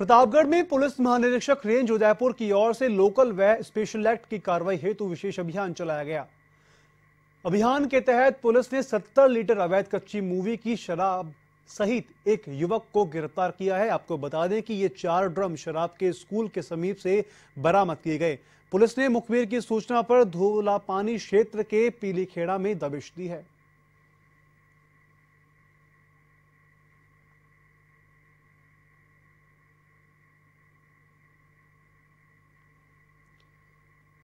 प्रतापगढ़ में पुलिस महानिरीक्षक रेंज उदयपुर की ओर से लोकल व स्पेशल एक्ट की कार्रवाई हेतु विशेष अभियान चलाया गया अभियान के तहत पुलिस ने 70 लीटर अवैध कच्ची मूवी की शराब सहित एक युवक को गिरफ्तार किया है आपको बता दें कि ये चार ड्रम शराब के स्कूल के समीप से बरामद किए गए पुलिस ने मुखबिर की सूचना पर धोलापानी क्षेत्र के पीलीखेड़ा में दबिश दी है